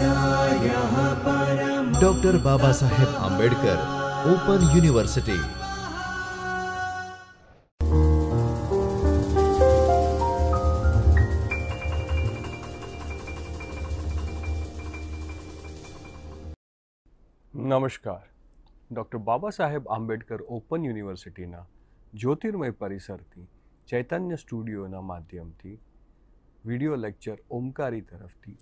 doctor Baba Saheb Ambedkar open university નમસ્કાર doctor Baba Saheb Ambedkar open યુનિવર્સિટીના જ્યોતિર્મય પરિસરથી ચૈતન્ય સ્ટુડિયોના માધ્યમથી વિડિયો લેક્ચર ઓમકારી તરફથી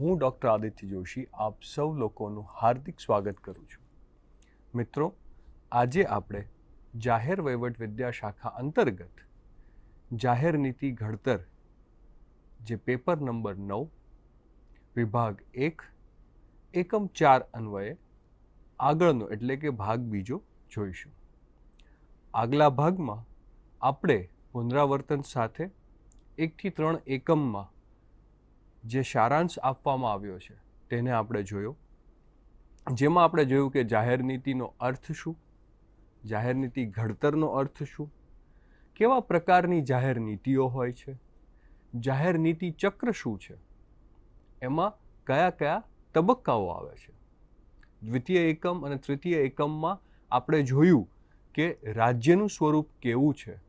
હું ડૉક્ટર આદિત્ય જોશી આપ સૌ લોકોનું હાર્દિક સ્વાગત કરું છું મિત્રો આજે આપણે જાહેર વહીવટ વિદ્યા શાખા અંતર્ગત જાહેર નીતિ ઘડતર જે પેપર નંબર નવ વિભાગ એક એકમ ચાર અન્વયે આગળનો એટલે કે ભાગ બીજો જોઈશું આગલા ભાગમાં આપણે પુનરાવર્તન સાથે એકથી ત્રણ એકમમાં જે સારાંશ આપવામાં આવ્યો છે તેને આપણે જોયો જેમાં આપણે જોયું કે જાહેર નીતિનો અર્થ શું જાહેર નીતિ ઘડતરનો અર્થ શું કેવા પ્રકારની જાહેર નીતિઓ હોય છે જાહેર નીતિ ચક્ર શું છે એમાં કયા કયા તબક્કાઓ આવે છે દ્વિતીય એકમ અને તૃતીય એકમમાં આપણે જોયું કે રાજ્યનું સ્વરૂપ કેવું છે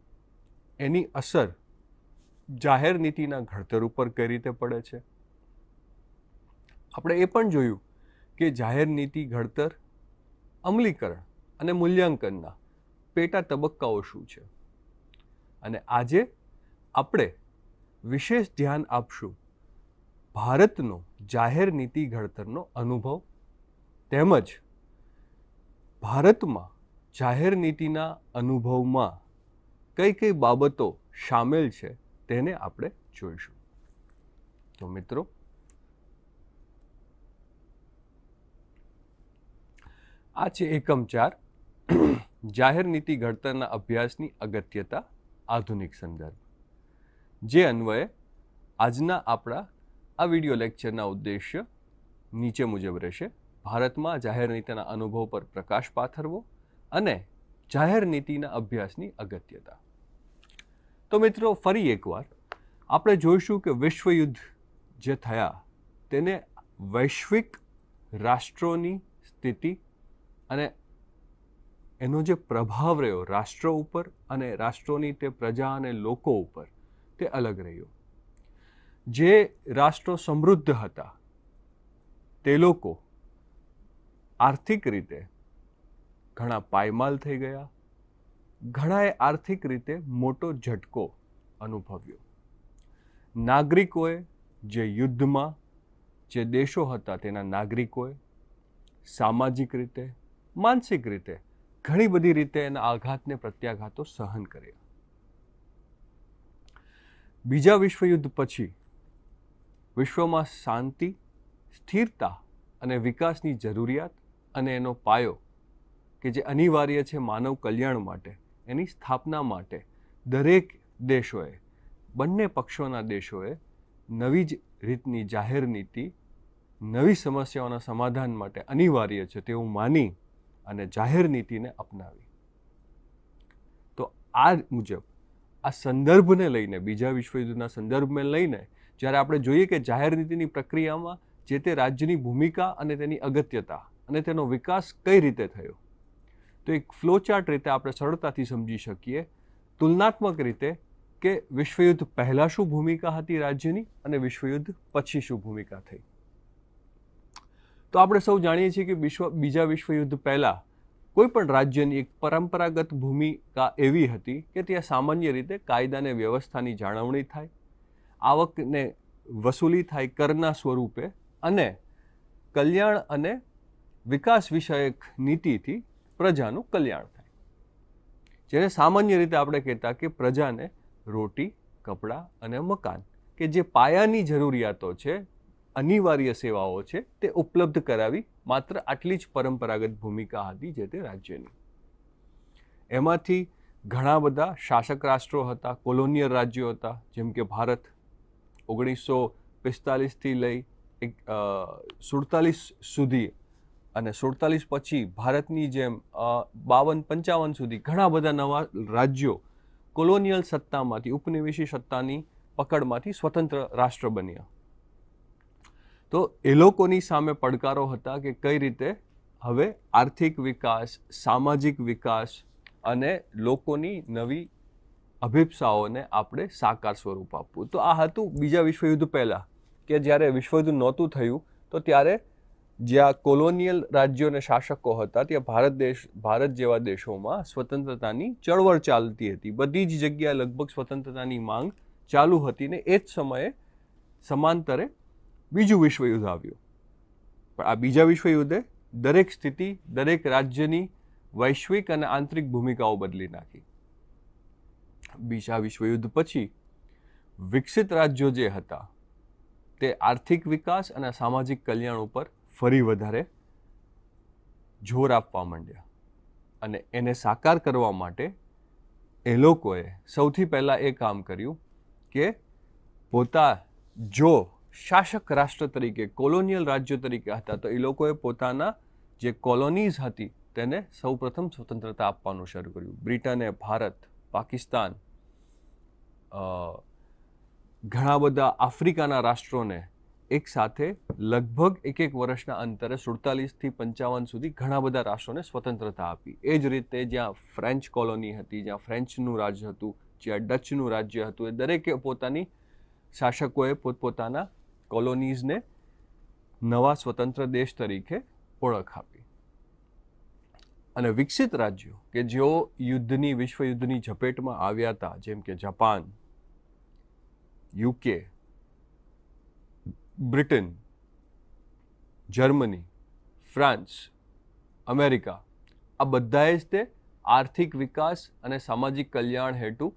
એની અસર જાહેર નીતિના ઘડતર ઉપર કઈ રીતે પડે છે આપણે એ પણ જોયું કે જાહેર નીતિ ઘડતર અમલીકરણ અને મૂલ્યાંકનના પેટા તબક્કાઓ શું છે અને આજે આપણે વિશેષ ધ્યાન આપશું ભારતનો જાહેર નીતિ ઘડતરનો અનુભવ તેમજ ભારતમાં જાહેર નીતિના અનુભવમાં કઈ કઈ બાબતો સામેલ છે તેને આપણે જોઈશું તો મિત્રો આ છે એકમ ચાર જાહેર નીતિ ઘડતરના અભ્યાસની અગત્યતા આધુનિક સંદર્ભ જે અન્વયે આજના આપણા આ વિડિયો લેક્ચરના ઉદ્દેશ્ય નીચે મુજબ રહેશે ભારતમાં જાહેર નીતિના અનુભવ પર પ્રકાશ પાથરવો અને જાહેર નીતિના અભ્યાસની અગત્યતા તો મિત્રો ફરી એકવાર આપણે જોઈશું કે વિશ્વયુદ્ધ જે થયા તેને વૈશ્વિક રાષ્ટ્રોની સ્થિતિ અને એનો જે પ્રભાવ રહ્યો રાષ્ટ્ર ઉપર અને રાષ્ટ્રોની તે પ્રજા અને લોકો ઉપર તે અલગ રહ્યો જે રાષ્ટ્રો સમૃદ્ધ હતા તે લોકો આર્થિક રીતે ઘણા પાયમાલ થઈ ગયા ઘણાએ આર્થિક રીતે મોટો ઝટકો અનુભવ્યો નાગરિકોએ જે યુદ્ધમાં જે દેશો હતા તેના નાગરિકોએ સામાજિક રીતે માનસિક રીતે ઘણી બધી રીતે એના આઘાતને પ્રત્યાઘાતો સહન કર્યા બીજા વિશ્વયુદ્ધ પછી વિશ્વમાં શાંતિ સ્થિરતા અને વિકાસની જરૂરિયાત અને એનો પાયો કે જે અનિવાર્ય છે માનવ કલ્યાણ માટે એની સ્થાપના માટે દરેક દેશોએ બંને પક્ષોના દેશોએ નવી જ રીતની જાહેર નીતિ નવી સમસ્યાઓના સમાધાન માટે અનિવાર્ય છે તેવું માની અને જાહેર નીતિને અપનાવી તો આ મુજબ આ સંદર્ભને લઈને બીજા વિશ્વયુદ્ધના સંદર્ભને લઈને જ્યારે આપણે જોઈએ કે જાહેર નીતિની પ્રક્રિયામાં જે તે રાજ્યની ભૂમિકા અને તેની અગત્યતા અને તેનો વિકાસ કઈ રીતે થયો તો એક ફ્લોચાર્ટ રીતે આપણે સરળતાથી સમજી શકીએ તુલનાત્મક રીતે કે વિશ્વયુદ્ધ પહેલાં શું ભૂમિકા હતી રાજ્યની અને વિશ્વયુદ્ધ પછી શું ભૂમિકા થઈ તો આપણે સૌ જાણીએ છીએ કે વિશ્વ બીજા વિશ્વયુદ્ધ પહેલાં કોઈપણ રાજ્યની એક પરંપરાગત ભૂમિકા એવી હતી કે ત્યાં સામાન્ય રીતે કાયદાને વ્યવસ્થાની જાળવણી થાય આવકને વસૂલી થાય કરના સ્વરૂપે અને કલ્યાણ અને વિકાસ વિષયક નીતિથી પ્રજાનું કલ્યાણ થાય જ્યારે સામાન્ય રીતે આપણે કહેતા કે પ્રજાને રોટી કપડાં અને મકાન કે જે પાયાની જરૂરિયાતો છે અનિવાર્ય સેવાઓ છે તે ઉપલબ્ધ કરાવી માત્ર આટલી જ પરંપરાગત ભૂમિકા હતી જે તે રાજ્યની એમાંથી ઘણા બધા શાસક રાષ્ટ્રો હતા કોલોનિયલ રાજ્યો હતા જેમ કે ભારત ઓગણીસો પિસ્તાલીસથી લઈ એક સુડતાલીસ સુધી અને સુડતાલીસ પછી ભારતની જેમ બાવન પંચાવન સુધી ઘણા બધા નવા રાજ્યો કોલોનિયલ સત્તામાંથી ઉપનિવેશી સત્તાની પકડમાંથી સ્વતંત્ર રાષ્ટ્ર બન્યા તો એ લોકોની સામે પડકારો હતા કે કઈ રીતે હવે આર્થિક વિકાસ સામાજિક વિકાસ અને લોકોની નવી અભિપ્સાઓને આપણે સાકાર સ્વરૂપ આપવું તો આ હતું બીજા વિશ્વયુદ્ધ પહેલાં કે જ્યારે વિશ્વયુદ્ધ નહોતું થયું તો ત્યારે જ્યાં કોલોનિયલ રાજ્યોને શાસકો હતા ત્યાં ભારત દેશ ભારત જેવા દેશોમાં સ્વતંત્રતાની ચળવળ ચાલતી હતી બધી જ જગ્યાએ લગભગ સ્વતંત્રતાની માંગ ચાલુ હતી ને એ જ સમયે સમાંતરે બીજું વિશ્વયુદ્ધ આવ્યું પણ આ બીજા વિશ્વયુદ્ધે દરેક સ્થિતિ દરેક રાજ્યની વૈશ્વિક અને આંતરિક ભૂમિકાઓ બદલી નાખી બીજા વિશ્વયુદ્ધ પછી વિકસિત રાજ્યો જે હતા તે આર્થિક વિકાસ અને સામાજિક કલ્યાણ ઉપર ફરી વધારે જોર આપવા માંડ્યા અને એને સાકાર કરવા માટે એ લોકોએ સૌથી પહેલાં એ કામ કર્યું કે પોતા જો શાસક રાષ્ટ્ર તરીકે કોલોનિયલ રાજ્ય તરીકે હતા તો એ લોકોએ પોતાના જે કોલોનીઝ હતી તેને સૌપ્રથમ સ્વતંત્રતા આપવાનું શરૂ કર્યું બ્રિટને ભારત પાકિસ્તાન ઘણા બધા આફ્રિકાના રાષ્ટ્રોને એક સાથે લગભગ એક એક વર્ષના અંતરે સુડતાલીસથી પંચાવન સુધી ઘણા બધા રાષ્ટ્રોને સ્વતંત્રતા આપી એ જ રીતે જ્યાં ફ્રેન્ચ કોલોની હતી જ્યાં ફ્રેન્ચનું રાજ્ય હતું જ્યાં ડચનું રાજ્ય હતું એ દરેકે પોતાની શાસકોએ પોતપોતાના કોલોનીઝને નવા સ્વતંત્ર દેશ તરીકે ઓળખ આપી અને વિકસિત રાજ્યો કે જેઓ યુદ્ધની વિશ્વયુદ્ધની ઝપેટમાં આવ્યા હતા જેમ કે Japan UK Britain Germany France America આ બધાએ જ તે આર્થિક વિકાસ અને સામાજિક કલ્યાણ હેતુ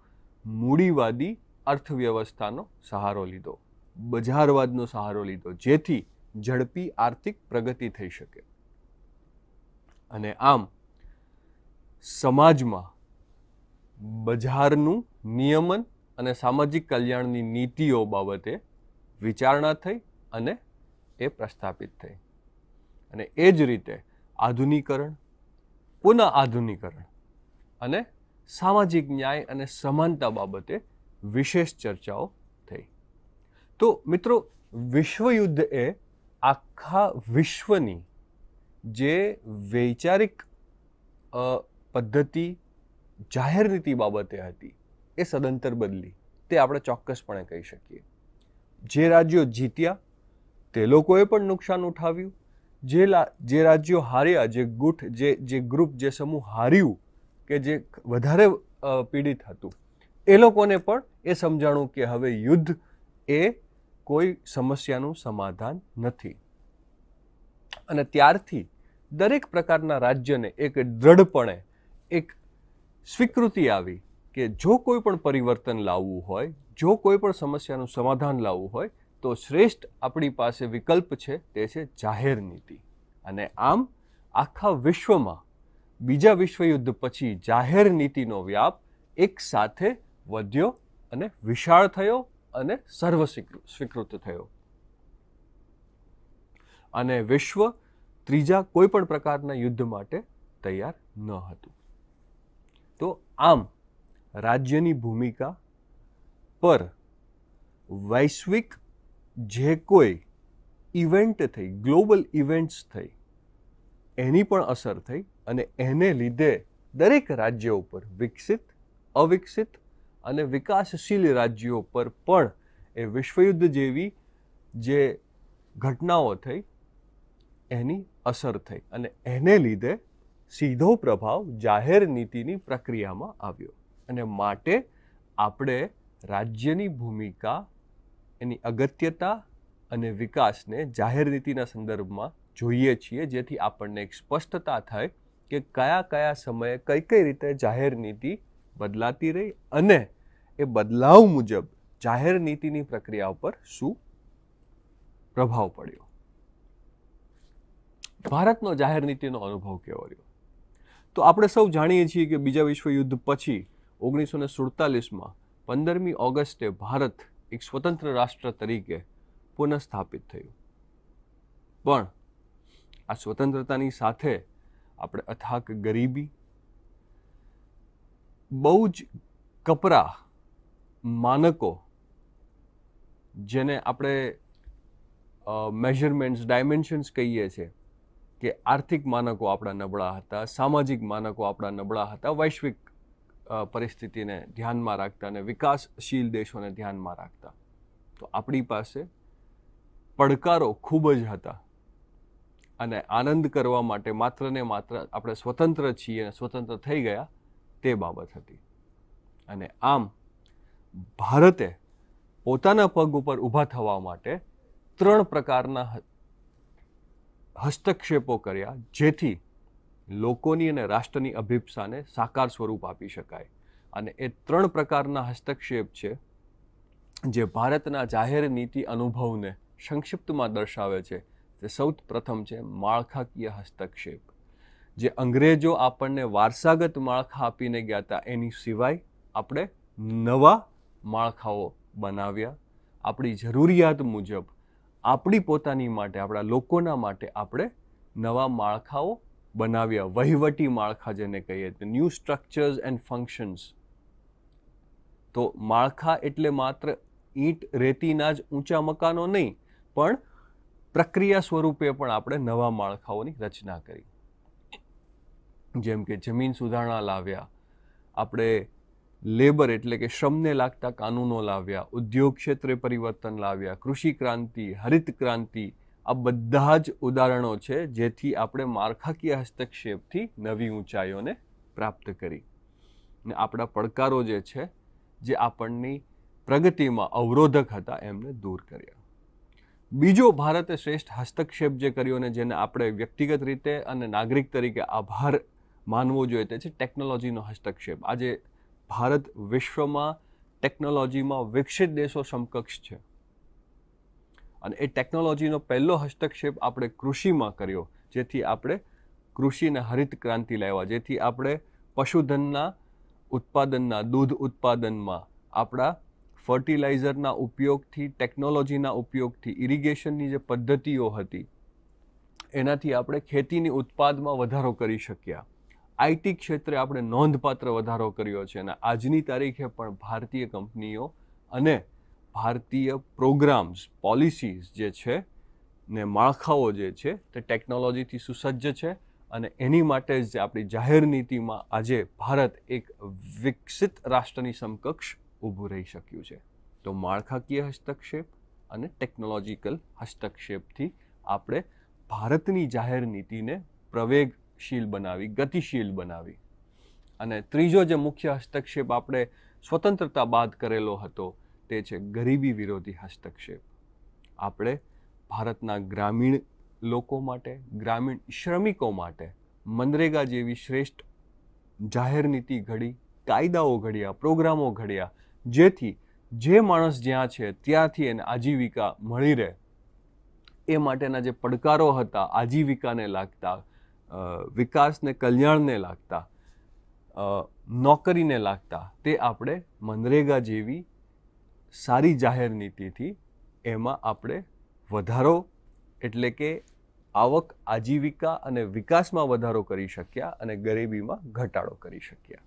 મૂડીવાદી અર્થવ્યવસ્થાનો સહારો લીધો બજારવાદનો સહારો લીધો જેથી ઝડપી આર્થિક પ્રગતિ થઈ શકે અને આમ સમાજમાં બજારનું નિયમન અને સામાજિક કલ્યાણની નીતિઓ બાબતે વિચારણા થઈ અને એ પ્રસ્થાપિત થઈ અને એ જ રીતે આધુનિકરણ પુનઃ આધુનિકરણ અને સામાજિક ન્યાય અને સમાનતા બાબતે વિશેષ ચર્ચાઓ થઈ તો મિત્રો વિશ્વયુદ્ધ એ આખા વિશ્વની જે વૈચારિક પદ્ધતિ જાહેર નીતિ બાબતે હતી એ સદંતર બદલી તે આપણે ચોક્કસપણે કહી શકીએ જે રાજ્યો જીત્યા તે લોકોએ પણ નુકસાન ઉઠાવ્યું જે જે રાજ્યો હાર્યા જે ગુટ જે જે ગ્રુપ જે સમૂહ હાર્યું કે જે વધારે પીડિત હતું એ લોકોને પણ એ સમજાણું કે હવે યુદ્ધ એ કોઈ સમસ્યાનું સમાધાન નથી અને ત્યારથી દરેક પ્રકારના રાજ્યને એક દ્રઢપણે એક સ્વીકૃતિ આવી કે જો કોઈ પણ પરિવર્તન લાવવું હોય જો કોઈ પણ સમસ્યાનું સમાધાન લાવવું હોય તો શ્રેષ્ઠ આપણી પાસે વિકલ્પ છે તે છે જાહેર નીતિ અને આમ આખા વિશ્વમાં બીજા વિશ્વયુદ્ધ પછી જાહેર નીતિનો વ્યાપ એકસાથે વધ્યો અને વિશાળ થયો અને સર્વ સ્વીકૃત થયો અને વિશ્વ ત્રીજા કોઈ પણ પ્રકારના યુદ્ધ માટે તૈયાર ન હતું તો આમ રાજ્યની ભૂમિકા પર વૈશ્વિક જે કોઈ ઇવેન્ટ થઈ ગ્લોબલ ઇવેન્ટ્સ થઈ એની પણ અસર થઈ અને એને લીધે દરેક રાજ્ય ઉપર વિકસિત અવિકસિત અને વિકાસશીલ રાજ્યો પર પણ એ વિશ્વયુદ્ધ જેવી જે ઘટનાઓ થઈ એની અસર થઈ અને એને લીધે સીધો પ્રભાવ જાહેર નીતિની પ્રક્રિયામાં આવ્યો અને માટે આપણે રાજ્યની ભૂમિકા એની અગત્યતા અને વિકાસને જાહેર નીતિના સંદર્ભમાં જોઈએ છીએ જેથી આપણને એક સ્પષ્ટતા થાય કે કયા કયા સમયે કઈ કઈ રીતે જાહેર નીતિ બદલાતી રહી અને એ બદલાવ મુજબ જાહેર નીતિની પ્રક્રિયા ઉપર શું પ્રભાવ પડ્યો ભારતનો જાહેર નીતિનો અનુભવ કેવો રહ્યો તો આપણે સૌ જાણીએ છીએ કે બીજા વિશ્વયુદ્ધ પછી ઓગણીસો ને સુડતાલીસમાં પંદરમી ઓગસ્ટે ભારત એક સ્વતંત્ર રાષ્ટ્ર તરીકે પુનઃસ્થાપિત થયું પણ આ સ્વતંત્રતાની સાથે આપણે અથાક ગરીબી બહુ જ કપરા માનકો જેને આપણે મેઝરમેન્ટ્સ ડાયમેન્શન્સ કહીએ છીએ કે આર્થિક માનકો આપણા નબળા હતા સામાજિક માનકો આપણા નબળા હતા વૈશ્વિક પરિસ્થિતિને ધ્યાનમાં રાખતા અને વિકાસશીલ દેશોને ધ્યાનમાં રાખતા તો આપણી પાસે પડકારો ખૂબ જ હતા અને આનંદ કરવા માટે માત્ર ને માત્ર આપણે સ્વતંત્ર છીએ અને સ્વતંત્ર થઈ ગયા તે બાબત હતી અને આમ ભારતે પોતાના પગ ઉપર ઊભા થવા માટે ત્રણ પ્રકારના હસ્તક્ષેપો કર્યા જેથી લોકોની અને રાષ્ટ્રની અભિપ્સાને સાકાર સ્વરૂપ આપી શકાય અને એ ત્રણ પ્રકારના હસ્તક્ષેપ છે જે ભારતના જાહેર નીતિ અનુભવને સંક્ષિપ્તમાં દર્શાવે છે તે સૌ પ્રથમ છે માળખાકીય હસ્તક્ષેપ જે અંગ્રેજો આપણને વારસાગત માળખા આપીને ગયા હતા એની સિવાય આપણે નવા માળખાઓ બનાવ્યા આપણી જરૂરિયાત મુજબ આપણી પોતાની માટે આપણા લોકોના માટે આપણે નવા માળખાઓ બનાવ્યા વહીવટી માળખા જેને કહીએ તો ન્યૂ સ્ટ્રક્ચર્સ એન્ડ ફંક્શન્સ તો માળખા એટલે માત્ર ઈંટ રેતીના જ ઊંચા મકાનો નહીં પણ પ્રક્રિયા સ્વરૂપે પણ આપણે નવા માળખાઓની રચના કરી જેમ કે જમીન સુધારણા લાવ્યા આપણે લેબર એટલે કે શ્રમને લાગતા કાનૂનો લાવ્યા ઉદ્યોગ ક્ષેત્રે પરિવર્તન લાવ્યા કૃષિ ક્રાંતિ હરિત ક્રાંતિ આ બધા જ ઉદાહરણો છે જેથી આપણે માળખાકીય હસ્તક્ષેપથી નવી ઊંચાઈઓને પ્રાપ્ત કરી ને આપણા પડકારો જે છે જે આપણની પ્રગતિમાં અવરોધક હતા એમને દૂર કર્યા બીજો ભારતે શ્રેષ્ઠ હસ્તક્ષેપ જે કર્યો ને જેને આપણે વ્યક્તિગત રીતે અને નાગરિક તરીકે આભાર માનવો જોઈએ તે છે ટેકનોલોજીનો હસ્તક્ષેપ આજે ભારત વિશ્વમાં ટેકનોલોજીમાં વિકસિત દેશો સમકક્ષ છે અને એ ટેકનોલોજીનો પહેલો હસ્તક્ષેપ આપણે કૃષિમાં કર્યો જેથી આપણે કૃષિને હરિત ક્રાંતિ લાવ્યા જેથી આપણે પશુધનના ઉત્પાદનના દૂધ ઉત્પાદનમાં આપણા ફર્ટિલાઇઝરના ઉપયોગથી ટેકનોલોજીના ઉપયોગથી ઇરિગેશનની જે પદ્ધતિઓ હતી એનાથી આપણે ખેતીની ઉત્પાદમાં વધારો કરી શક્યા આઈટી ક્ષેત્રે આપણે નોંધપાત્ર વધારો કર્યો છે અને આજની તારીખે પણ ભારતીય કંપનીઓ અને ભારતીય પ્રોગ્રામ્સ પોલિસીઝ જે છે ને માળખાઓ જે છે તે ટેકનોલોજીથી સુસજ્જ છે અને એની માટે જ આપણી જાહેર નીતિમાં આજે ભારત એક વિકસિત રાષ્ટ્રની સમકક્ષ ઊભું રહી શક્યું છે તો માળખાકીય હસ્તક્ષેપ અને ટેકનોલોજીકલ હસ્તક્ષેપથી આપણે ભારતની જાહેર નીતિને પ્રવેગશીલ બનાવી ગતિશીલ બનાવી અને ત્રીજો જે મુખ્ય હસ્તક્ષેપ આપણે સ્વતંત્રતા બાદ કરેલો હતો તે છે ગરીબી વિરોધી હસ્તક્ષેપ આપણે ભારતના ગ્રામીણ લોકો માટે ગ્રામીણ શ્રમિકો માટે મનરેગા જેવી શ્રેષ્ઠ જાહેર નીતિ ઘડી કાયદાઓ ઘડ્યા પ્રોગ્રામો ઘડ્યા જેથી જે માણસ જ્યાં છે ત્યાંથી એને આજીવિકા મળી રહે એ માટેના જે પડકારો હતા આજીવિકાને લાગતા વિકાસને કલ્યાણને લાગતા નોકરીને લાગતા તે આપણે મનરેગા જેવી સારી જાહેર નીતિથી એમાં આપણે વધારો એટલે કે આવક આજીવિકા અને વિકાસમાં વધારો કરી શક્યા અને ગરીબીમાં ઘટાડો કરી શક્યા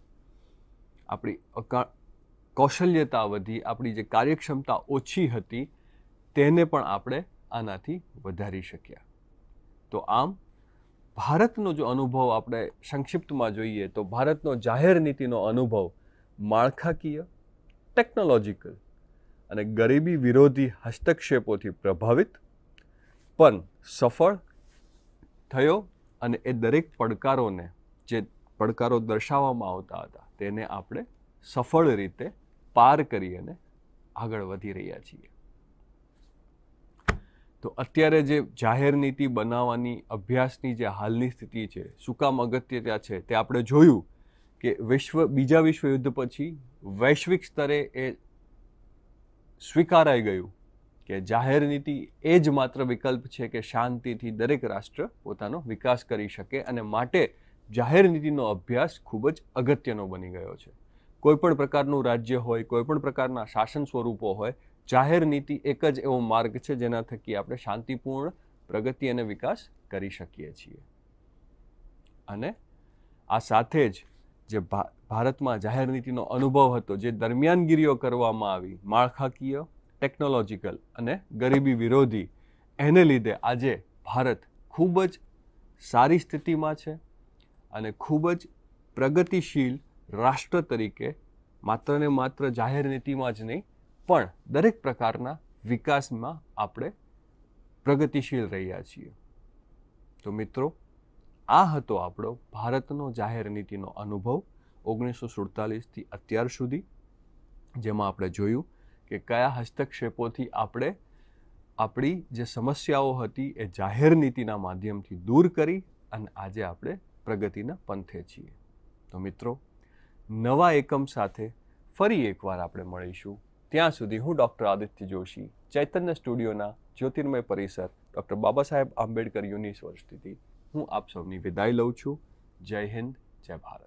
આપણી કૌશલ્યતા વધી આપણી જે કાર્યક્ષમતા ઓછી હતી તેને પણ આપણે આનાથી વધારી શક્યા તો આમ ભારતનો જો અનુભવ આપણે સંક્ષિપ્તમાં જોઈએ તો ભારતનો જાહેર નીતિનો અનુભવ માળખાકીય ટેકનોલોજીકલ અને ગરીબી વિરોધી હસ્તક્ષેપોથી પ્રભાવિત પણ સફળ થયો અને એ દરેક પડકારોને જે પડકારો દર્શાવવામાં આવતા હતા તેને આપણે સફળ રીતે પાર કરી અને આગળ વધી રહ્યા છીએ તો અત્યારે જે જાહેર નીતિ બનાવવાની અભ્યાસની જે હાલની સ્થિતિ છે શું કામ અગત્યતા છે તે આપણે જોયું કે વિશ્વ બીજા વિશ્વયુદ્ધ પછી વૈશ્વિક સ્તરે એ સ્વીકારાઈ ગયું કે જાહેર નીતિ એ જ માત્ર વિકલ્પ છે કે શાંતિથી દરેક રાષ્ટ્ર પોતાનો વિકાસ કરી શકે અને માટે જાહેર નીતિનો અભ્યાસ ખૂબ જ અગત્યનો બની ગયો છે કોઈપણ પ્રકારનું રાજ્ય હોય કોઈપણ પ્રકારના શાસન સ્વરૂપો હોય જાહેર નીતિ એક જ એવો માર્ગ છે જેના થકી આપણે શાંતિપૂર્ણ પ્રગતિ અને વિકાસ કરી શકીએ છીએ અને આ સાથે જ જે ભારતમાં જાહેર નીતિનો અનુભવ હતો જે દરમિયાનગીરીઓ કરવામાં આવી માળખાકીય ટેકનોલોજીકલ અને ગરીબી વિરોધી એને લીધે આજે ભારત ખૂબ જ સારી સ્થિતિમાં છે અને ખૂબ જ પ્રગતિશીલ રાષ્ટ્ર તરીકે માત્ર ને માત્ર જાહેર નીતિમાં જ નહીં પણ દરેક પ્રકારના વિકાસમાં આપણે પ્રગતિશીલ રહ્યા છીએ તો મિત્રો આ હતો આપણો ભારતનો જાહેર નીતિનો અનુભવ ઓગણીસો સુડતાલીસથી અત્યાર સુધી જેમાં આપણે જોયું કે કયા હસ્તક્ષેપોથી આપણે આપણી જે સમસ્યાઓ હતી એ જાહેર નીતિના માધ્યમથી દૂર કરી અને આજે આપણે પ્રગતિના પંથે છીએ તો મિત્રો નવા એકમ સાથે ફરી એકવાર આપણે મળીશું ત્યાં સુધી હું ડૉક્ટર આદિત્ય જોશી ચૈતન્ય સ્ટુડિયોના જ્યોતિર્મય પરિસર ડૉક્ટર બાબા સાહેબ આંબેડકર યુનિવર્સિટીથી હું આપ સૌની વિદાય લઉં છું જય હિન્દ જય ભારત